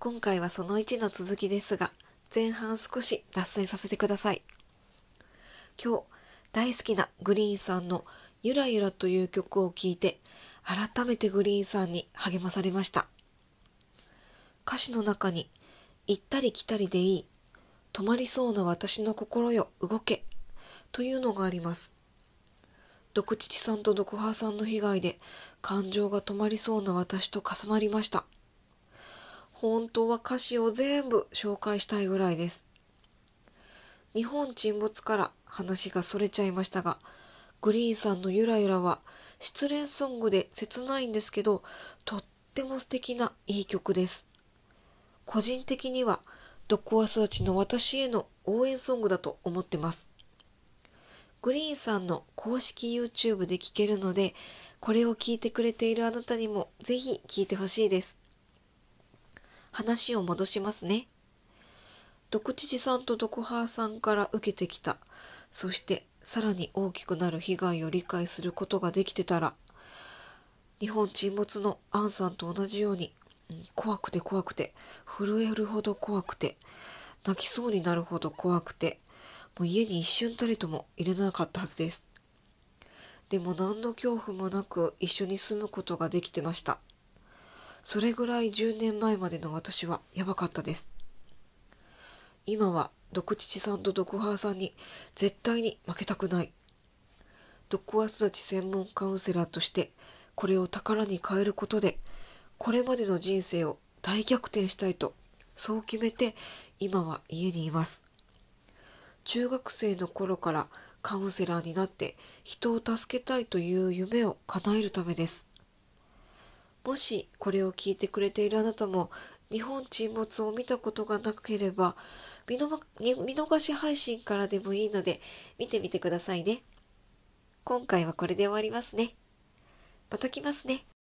今回はその1の続きですが、前半少し脱線させてください。今日、大好きなグリーンさんのゆらゆらという曲を聴いて、改めてグリーンさんに励まされました。歌詞の中に、行ったり来たりでいい、止まりそうな私の心よ、動け、というのがあります。毒父さんと毒母さんの被害で感情が止まりそうな私と重なりました。本当は歌詞を全部紹介したいぐらいです。日本沈没から話がそれちゃいましたが、グリーンさんのゆらゆらは失恋ソングで切ないんですけど、とっても素敵ないい曲です。個人的には、ドコア装置の私への応援ソングだと思ってます。グリーンさんの公式 YouTube で聴けるので、これを聞いてくれているあなたにもぜひ聴いてほしいです。話を戻しますね。毒知事さんと毒母さんから受けてきた。そしてさらに大きくなる被害を理解することができてたら、日本沈没のアンさんと同じように、うん、怖くて怖くて、震えるほど怖くて、泣きそうになるほど怖くて、もう家に一瞬たりとも入れなかったはずです。でも何の恐怖もなく一緒に住むことができてました。それぐらい10年前までの私はやばかったです。今は毒父さんと毒母さんに絶対に負けたくない。毒は育ち専門カウンセラーとしてこれを宝に変えることでこれまでの人生を大逆転したいとそう決めて今は家にいます。中学生の頃からカウンセラーになって人を助けたいという夢を叶えるためです。もしこれを聞いてくれているあなたも日本沈没を見たことがなければ見逃し配信からでもいいので見てみてくださいね。今回はこれで終わりますね。また来ますね。